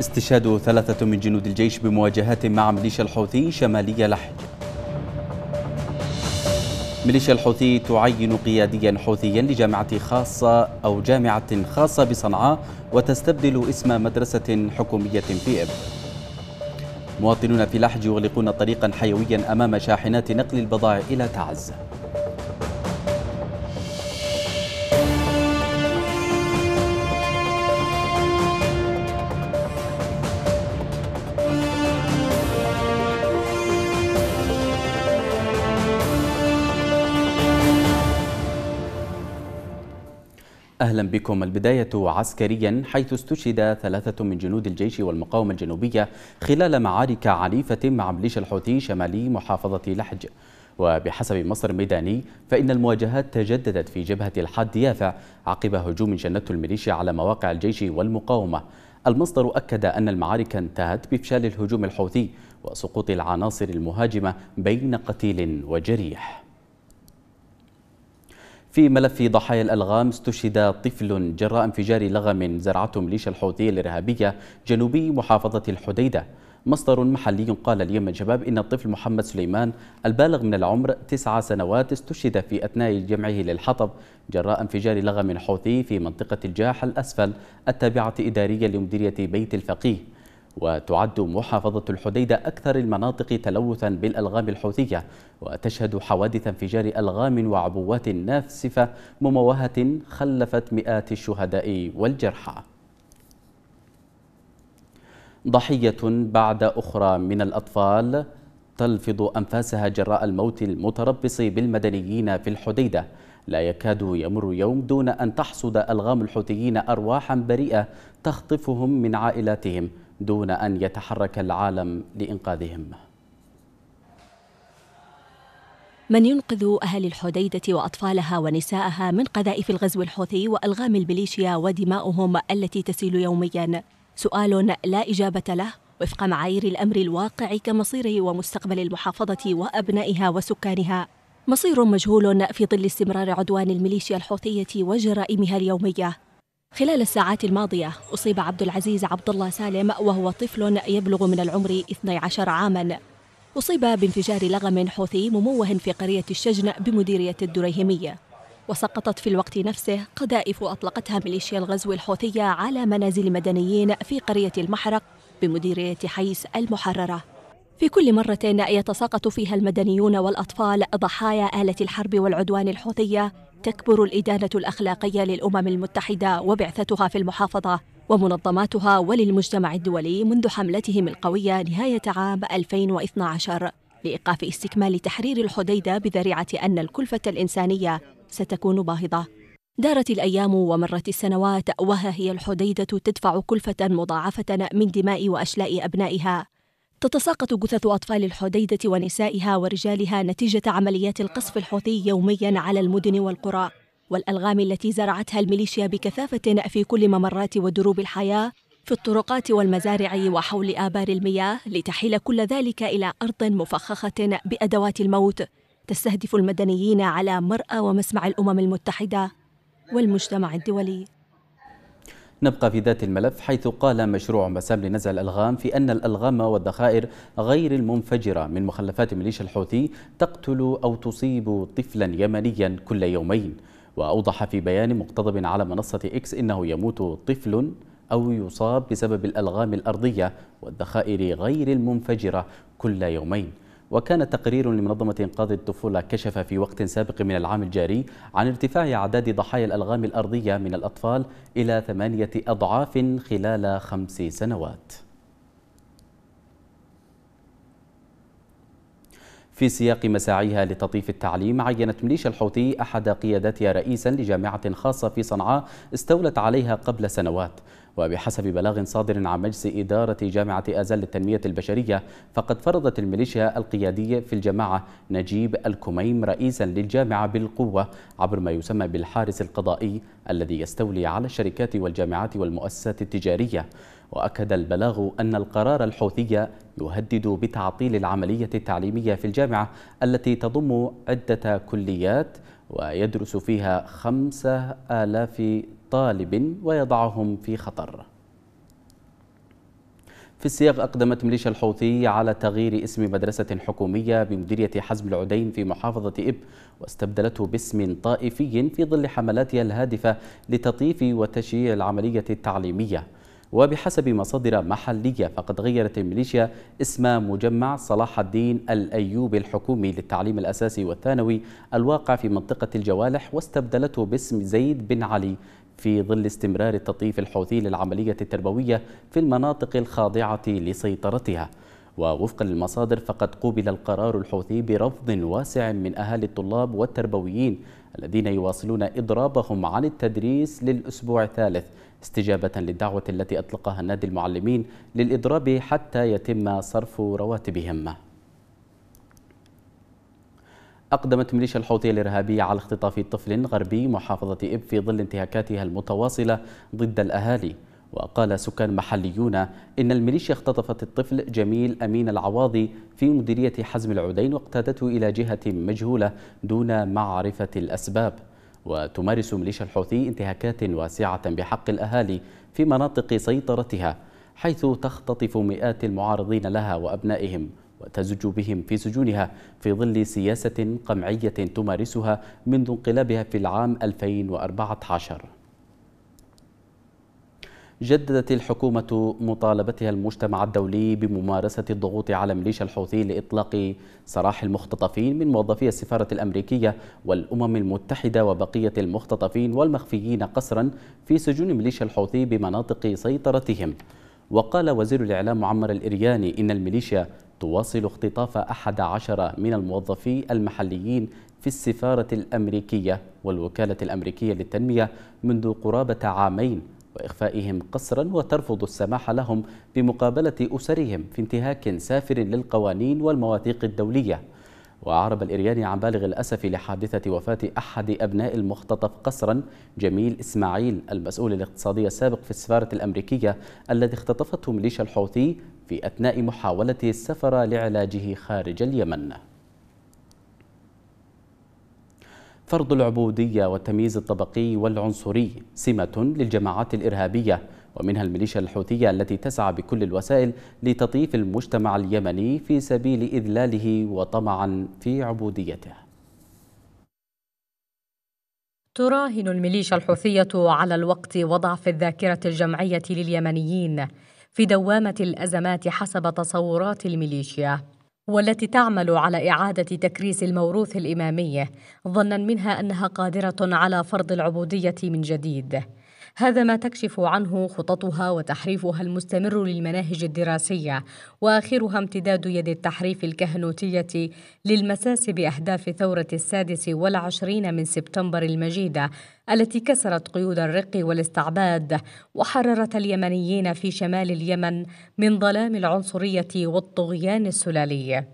استشهاد ثلاثة من جنود الجيش بمواجهات مع ميليشيا الحوثي شمالية لحج ميليشيا الحوثي تعين قياديا حوثيا لجامعة خاصة أو جامعة خاصة بصنعاء وتستبدل اسم مدرسة حكومية في إب مواطنون في لحج يغلقون طريقا حيويا أمام شاحنات نقل البضائع إلى تعز أهلا بكم البداية عسكريا حيث استشهد ثلاثة من جنود الجيش والمقاومة الجنوبية خلال معارك عنيفة مع ميليشيا الحوثي شمالي محافظة لحج وبحسب مصدر ميداني فإن المواجهات تجددت في جبهة الحد يافع عقب هجوم شنته الميليشيا على مواقع الجيش والمقاومة المصدر أكد أن المعارك انتهت بفشال الهجوم الحوثي وسقوط العناصر المهاجمة بين قتيل وجريح في ملف ضحايا الألغام استشهد طفل جراء انفجار لغم زرعته ميليشيا الحوثية الإرهابية جنوبي محافظة الحديدة مصدر محلي قال اليوم الشباب إن الطفل محمد سليمان البالغ من العمر تسعة سنوات استشهد في أثناء جمعه للحطب جراء انفجار لغم حوثي في منطقة الجاح الأسفل التابعة إداريا لمديرية بيت الفقيه وتعد محافظة الحديدة أكثر المناطق تلوثا بالألغام الحوثية وتشهد حوادث انفجار ألغام وعبوات نافسفة مموهة خلفت مئات الشهداء والجرحى ضحية بعد أخرى من الأطفال تلفظ أنفاسها جراء الموت المتربص بالمدنيين في الحديدة لا يكاد يمر يوم دون أن تحصد ألغام الحوثيين أرواحا بريئة تخطفهم من عائلاتهم دون أن يتحرك العالم لإنقاذهم من ينقذ أهل الحديدة وأطفالها ونساءها من قذائف الغزو الحوثي وألغام الميليشيا ودماؤهم التي تسيل يوميا سؤال لا إجابة له وفق معايير الأمر الواقع كمصيره ومستقبل المحافظة وأبنائها وسكانها مصير مجهول في ظل استمرار عدوان الميليشيا الحوثية وجرائمها اليومية خلال الساعات الماضية أصيب عبد العزيز عبد الله سالم وهو طفل يبلغ من العمر 12 عاما أصيب بانفجار لغم حوثي مموه في قرية الشجن بمديرية الدريهمية وسقطت في الوقت نفسه قذائف أطلقتها ميليشيا الغزو الحوثية على منازل مدنيين في قرية المحرق بمديرية حيس المحررة في كل مرة يتساقط فيها المدنيون والأطفال ضحايا آلة الحرب والعدوان الحوثية تكبر الإدانة الأخلاقية للأمم المتحدة وبعثتها في المحافظة ومنظماتها وللمجتمع الدولي منذ حملتهم القوية نهاية عام 2012 لإيقاف استكمال تحرير الحديدة بذريعة أن الكلفة الإنسانية ستكون باهظة. دارت الأيام ومرت السنوات وها هي الحديدة تدفع كلفة مضاعفة من دماء وأشلاء أبنائها تتساقط جثث أطفال الحديدة ونسائها ورجالها نتيجة عمليات القصف الحوثي يوميا على المدن والقرى والألغام التي زرعتها الميليشيا بكثافة في كل ممرات ودروب الحياة في الطرقات والمزارع وحول آبار المياه لتحيل كل ذلك إلى أرض مفخخة بأدوات الموت تستهدف المدنيين على مرأى ومسمع الأمم المتحدة والمجتمع الدولي نبقى في ذات الملف حيث قال مشروع مسام لنزع الألغام في أن الألغام والذخائر غير المنفجرة من مخلفات ميليشيا الحوثي تقتل أو تصيب طفلا يمنيا كل يومين وأوضح في بيان مقتضب على منصة إكس إنه يموت طفل أو يصاب بسبب الألغام الأرضية والذخائر غير المنفجرة كل يومين وكان تقرير لمنظمة إنقاذ الطفولة كشف في وقت سابق من العام الجاري عن ارتفاع أعداد ضحايا الألغام الأرضية من الأطفال إلى ثمانية أضعاف خلال خمس سنوات في سياق مساعيها لتطيف التعليم عينت ميليشيا الحوثي أحد قياداتها رئيسا لجامعة خاصة في صنعاء استولت عليها قبل سنوات وبحسب بلاغ صادر عن مجلس إدارة جامعة أزل للتنمية البشرية فقد فرضت الميليشيا القيادية في الجماعة نجيب الكميم رئيسا للجامعة بالقوة عبر ما يسمى بالحارس القضائي الذي يستولي على الشركات والجامعات والمؤسسات التجارية وأكد البلاغ أن القرار الحوثي يهدد بتعطيل العملية التعليمية في الجامعة التي تضم عدة كليات ويدرس فيها خمسة آلاف طالب ويضعهم في خطر في السياق أقدمت ميليشيا الحوثي على تغيير اسم مدرسة حكومية بمديرية حزب العدين في محافظة إب واستبدلته باسم طائفي في ظل حملاتها الهادفة لتطيف وتشييع العملية التعليمية وبحسب مصادر محلية فقد غيرت الميليشيا اسم مجمع صلاح الدين الأيوبي الحكومي للتعليم الأساسي والثانوي الواقع في منطقة الجوالح واستبدلته باسم زيد بن علي في ظل استمرار التطييف الحوثي للعملية التربوية في المناطق الخاضعة لسيطرتها ووفقا للمصادر فقد قوبل القرار الحوثي برفض واسع من أهالي الطلاب والتربويين الذين يواصلون إضرابهم عن التدريس للأسبوع الثالث استجابة للدعوة التي أطلقها نادي المعلمين للإضراب حتى يتم صرف رواتبهم أقدمت ميليشيا الحوثية الإرهابية على اختطاف طفل غربي محافظة إب في ظل انتهاكاتها المتواصلة ضد الأهالي وقال سكان محليون إن الميليشيا اختطفت الطفل جميل أمين العواضي في مديرية حزم العدين واقتادته إلى جهة مجهولة دون معرفة الأسباب وتمارس ميليشيا الحوثي انتهاكات واسعة بحق الأهالي في مناطق سيطرتها حيث تختطف مئات المعارضين لها وأبنائهم وتزج بهم في سجونها في ظل سياسة قمعية تمارسها منذ انقلابها في العام 2014 جددت الحكومة مطالبتها المجتمع الدولي بممارسة الضغوط على ميليشيا الحوثي لإطلاق سراح المختطفين من موظفي السفارة الأمريكية والأمم المتحدة وبقية المختطفين والمخفيين قسرا في سجون ميليشيا الحوثي بمناطق سيطرتهم وقال وزير الإعلام معمر الإرياني إن الميليشيا تواصل اختطاف أحد عشر من الموظفي المحليين في السفارة الأمريكية والوكالة الأمريكية للتنمية منذ قرابة عامين وإخفائهم قسرا وترفض السماح لهم بمقابلة أسرهم في انتهاك سافر للقوانين والمواثيق الدولية وأعرب الإرياني عن بالغ الأسف لحادثة وفاة أحد أبناء المختطف قسرا جميل إسماعيل المسؤول الاقتصادي السابق في السفارة الأمريكية الذي اختطفته ميليشيا الحوثي في أثناء محاولته السفر لعلاجه خارج اليمن فرض العبودية والتمييز الطبقي والعنصري سمة للجماعات الإرهابية ومنها الميليشيا الحوثية التي تسعى بكل الوسائل لتطييف المجتمع اليمني في سبيل إذلاله وطمعا في عبوديته تراهن الميليشيا الحوثية على الوقت وضعف الذاكرة الجمعية لليمنيين في دوامة الأزمات حسب تصورات الميليشيا والتي تعمل على إعادة تكريس الموروث الإمامي ظنا منها أنها قادرة على فرض العبودية من جديد هذا ما تكشف عنه خططها وتحريفها المستمر للمناهج الدراسية وآخرها امتداد يد التحريف الكهنوتية للمساس بأهداف ثورة السادس والعشرين من سبتمبر المجيدة التي كسرت قيود الرق والاستعباد وحررت اليمنيين في شمال اليمن من ظلام العنصرية والطغيان السلالي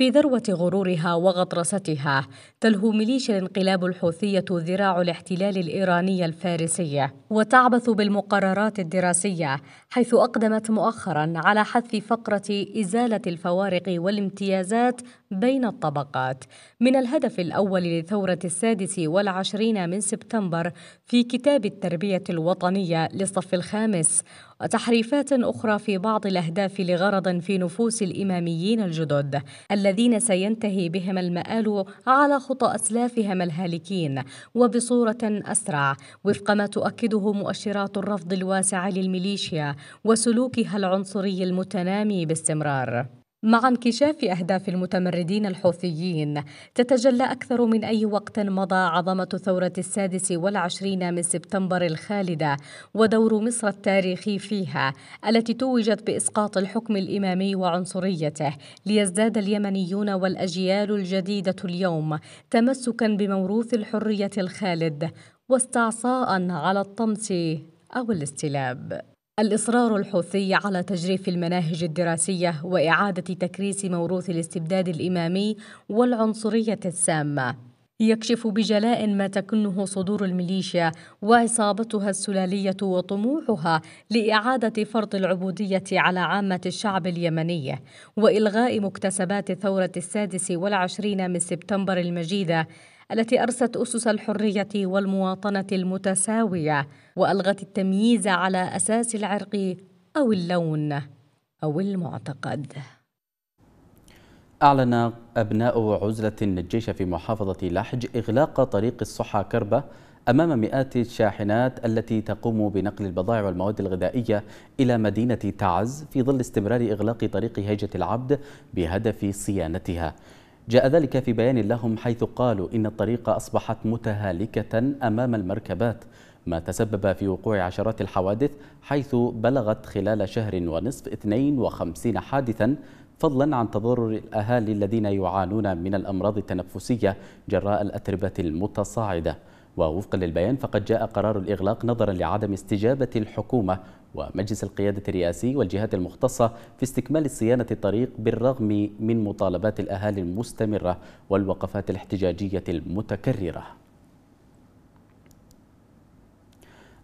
في ذروة غرورها وغطرستها تلهو ميليشيا الانقلاب الحوثية ذراع الاحتلال الإيراني الفارسي وتعبث بالمقررات الدراسية حيث أقدمت مؤخرا على حث فقرة إزالة الفوارق والامتيازات بين الطبقات من الهدف الأول لثورة السادس والعشرين من سبتمبر في كتاب التربية الوطنية للصف الخامس وتحريفات أخرى في بعض الأهداف لغرض في نفوس الإماميين الجدد الذين سينتهي بهم المآل على خطى أسلافهم الهالكين وبصورة أسرع وفق ما تؤكده مؤشرات الرفض الواسع للميليشيا وسلوكها العنصري المتنامي باستمرار مع انكشاف أهداف المتمردين الحوثيين تتجلى أكثر من أي وقت مضى عظمة ثورة السادس والعشرين من سبتمبر الخالدة ودور مصر التاريخي فيها التي توجت بإسقاط الحكم الإمامي وعنصريته ليزداد اليمنيون والأجيال الجديدة اليوم تمسكا بموروث الحرية الخالد واستعصاء على الطمس أو الاستلاب الإصرار الحوثي على تجريف المناهج الدراسية وإعادة تكريس موروث الاستبداد الإمامي والعنصرية السامة يكشف بجلاء ما تكنه صدور الميليشيا وعصابتها السلالية وطموحها لإعادة فرض العبودية على عامة الشعب اليمني وإلغاء مكتسبات ثورة السادس والعشرين من سبتمبر المجيدة التي أرست أسس الحرية والمواطنة المتساوية وألغت التمييز على أساس العرق أو اللون أو المعتقد أعلن أبناء عزلة الجيش في محافظة لحج إغلاق طريق الصحة كربة أمام مئات الشاحنات التي تقوم بنقل البضائع والمواد الغذائية إلى مدينة تعز في ظل استمرار إغلاق طريق هيجة العبد بهدف صيانتها جاء ذلك في بيان لهم حيث قالوا إن الطريق أصبحت متهالكة أمام المركبات ما تسبب في وقوع عشرات الحوادث حيث بلغت خلال شهر ونصف 52 حادثا فضلا عن تضرر الأهالي الذين يعانون من الأمراض التنفسية جراء الأتربة المتصاعدة ووفقا للبيان فقد جاء قرار الإغلاق نظرا لعدم استجابة الحكومة ومجلس القيادة الرئاسي والجهات المختصة في استكمال صيانة الطريق بالرغم من مطالبات الأهالي المستمرة والوقفات الاحتجاجية المتكررة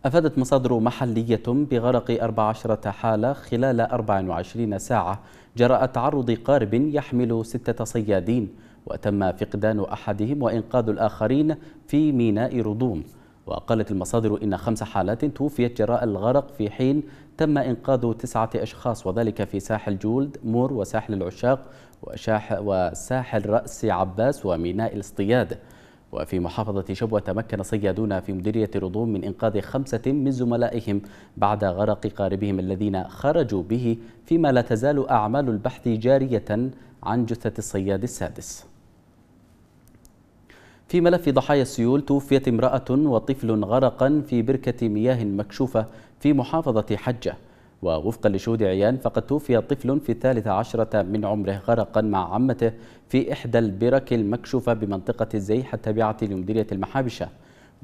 أفادت مصادر محلية بغرق 14 حالة خلال 24 ساعة جراء تعرض قارب يحمل ستة صيادين وتم فقدان أحدهم وإنقاذ الآخرين في ميناء رضوم وقالت المصادر إن خمس حالات توفيت جراء الغرق في حين تم إنقاذ تسعة أشخاص وذلك في ساحل جولد مور وساحل العشاق وساحل رأس عباس وميناء الاصطياد وفي محافظة شبوة تمكن صيادون في مديرية رضوم من إنقاذ خمسة من زملائهم بعد غرق قاربهم الذين خرجوا به فيما لا تزال أعمال البحث جارية عن جثة الصياد السادس في ملف ضحايا السيول توفيت امرأة وطفل غرقا في بركة مياه مكشوفة في محافظة حجة ووفقا لشهود عيان فقد توفي طفل في الثالثة عشرة من عمره غرقا مع عمته في إحدى البرك المكشوفة بمنطقة الزيحة التابعة لمديرية المحابشة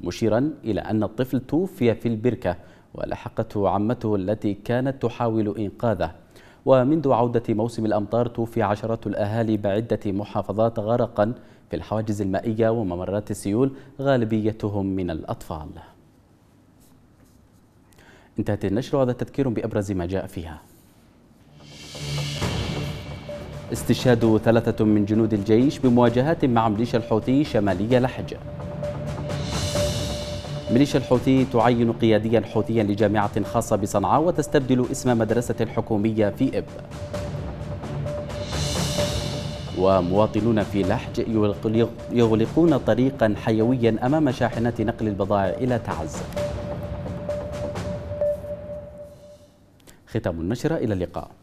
مشيرا إلى أن الطفل توفي في البركة ولحقته عمته التي كانت تحاول إنقاذه ومنذ عودة موسم الأمطار توفي عشرات الأهالي بعدة محافظات غرقا في الحواجز المائية وممرات السيول غالبيتهم من الأطفال انتهت النشر هذا تذكير بأبرز ما جاء فيها استشهاد ثلاثة من جنود الجيش بمواجهات مع ميليشيا الحوثي شمالية لحج ميليشيا الحوثي تعين قياديا حوثيا لجامعة خاصة بصنعاء وتستبدل اسم مدرسة حكومية في إب ومواطنون في لحج يغلقون طريقا حيويا أمام شاحنات نقل البضائع إلى تعز ختام النشرة إلى اللقاء